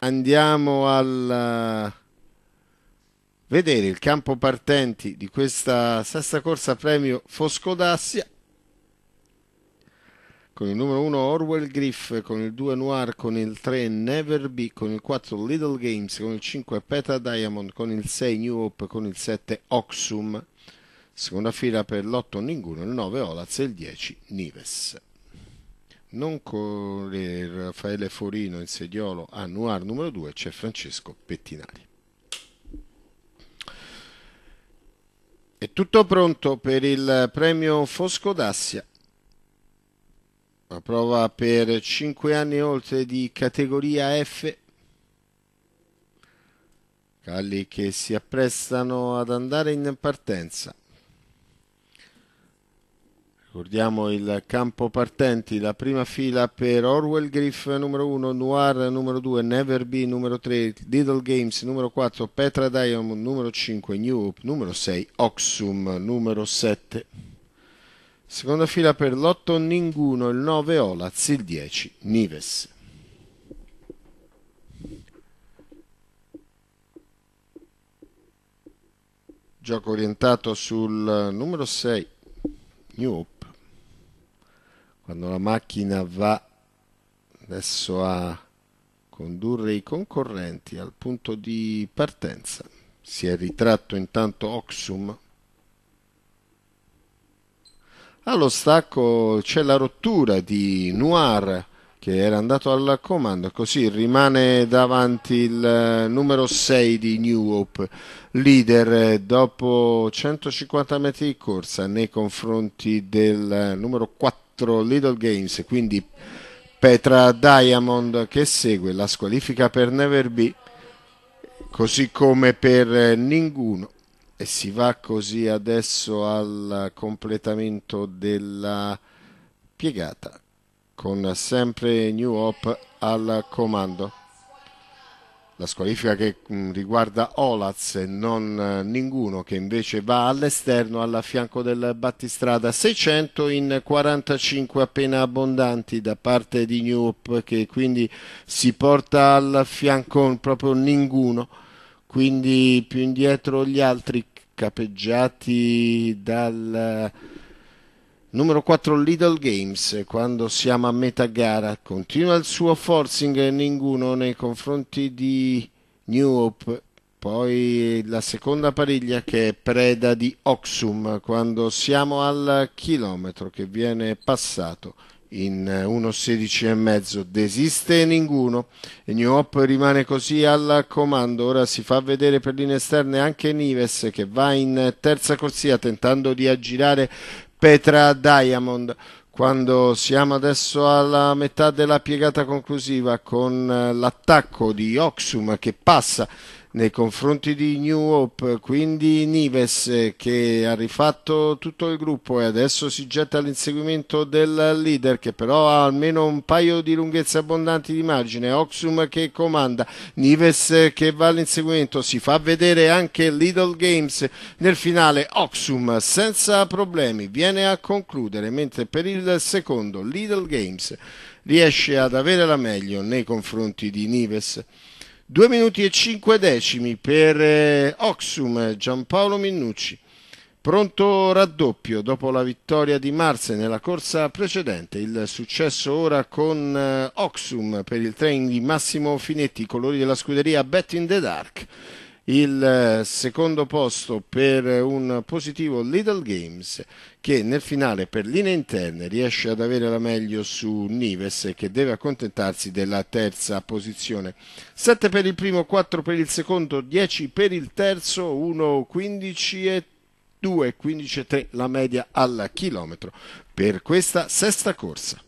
andiamo a eh, vedere il campo partenti di questa sesta corsa premio Fosco d'Assia con il numero 1 Orwell Griff, con il 2 Noir, con il 3 Never Be, con il 4 Little Games, con il 5 Peta Diamond, con il 6 New Hope, con il 7 Oxum, seconda fila per l'8 Ninguno, il 9 Olaz e il 10 Nives non con Raffaele Forino in sediolo a Noir numero 2 c'è Francesco Pettinari. È tutto pronto per il premio Fosco d'Assia. La prova per 5 anni e oltre di categoria F. Calli che si apprestano ad andare in partenza. Ricordiamo il campo partenti, la prima fila per Orwell Griff numero 1, Noir numero 2, Never Be numero 3, Little Games numero 4, Petra Diamond numero 5, New Hope numero 6, Oxum numero 7. Seconda fila per l'8 Ninguno, il 9 Olaz, il 10 Nives. Gioco orientato sul numero 6 New Hope quando la macchina va adesso a condurre i concorrenti al punto di partenza. Si è ritratto intanto Oxum. Allo stacco c'è la rottura di Noir che era andato al comando, così rimane davanti il eh, numero 6 di New Hope, leader eh, dopo 150 metri di corsa nei confronti del eh, numero 4 4 Little Games, quindi Petra Diamond che segue la squalifica per Never Be, così come per Ninguno. E si va così adesso al completamento della piegata con sempre New Hope al comando la squalifica che mm, riguarda Olaz e non eh, Ninguno che invece va all'esterno alla fianco del battistrada 600 in 45 appena abbondanti da parte di Newop che quindi si porta al fianco proprio Ninguno quindi più indietro gli altri capeggiati dal Numero 4 Lidl Games, quando siamo a metà gara, continua il suo forcing ninguno nei confronti di New Hope. Poi la seconda pariglia che è preda di Oxum quando siamo al chilometro che viene passato in 1.16,5 eh, desiste Ninguno e New Hope rimane così al comando ora si fa vedere per linee esterne anche Nives che va in terza corsia tentando di aggirare Petra Diamond. Quando siamo adesso alla metà della piegata conclusiva con eh, l'attacco di Oxum che passa nei confronti di New Hope, quindi Nives eh, che ha rifatto tutto il gruppo e adesso si getta all'inseguimento del leader che però ha almeno un paio di lunghezze abbondanti di margine, Oxum che comanda, Nives eh, che va all'inseguimento, si fa vedere anche Little Games nel finale, Oxum senza problemi viene a concludere mentre per il secondo Little Games riesce ad avere la meglio nei confronti di Nives. 2 minuti e 5 decimi per eh, Oxum Giampaolo Minnucci. Pronto raddoppio dopo la vittoria di Marse nella corsa precedente, il successo ora con eh, Oxum per il training di Massimo Finetti, i colori della scuderia Bet in the Dark il eh, secondo posto per un positivo Little Games che nel finale per linee interne riesce ad avere la meglio su Nives che deve accontentarsi della terza posizione. 7 per il primo, 4 per il secondo, 10 per il terzo, 1, 15 e 2, 15 e 3 la media al chilometro per questa sesta corsa.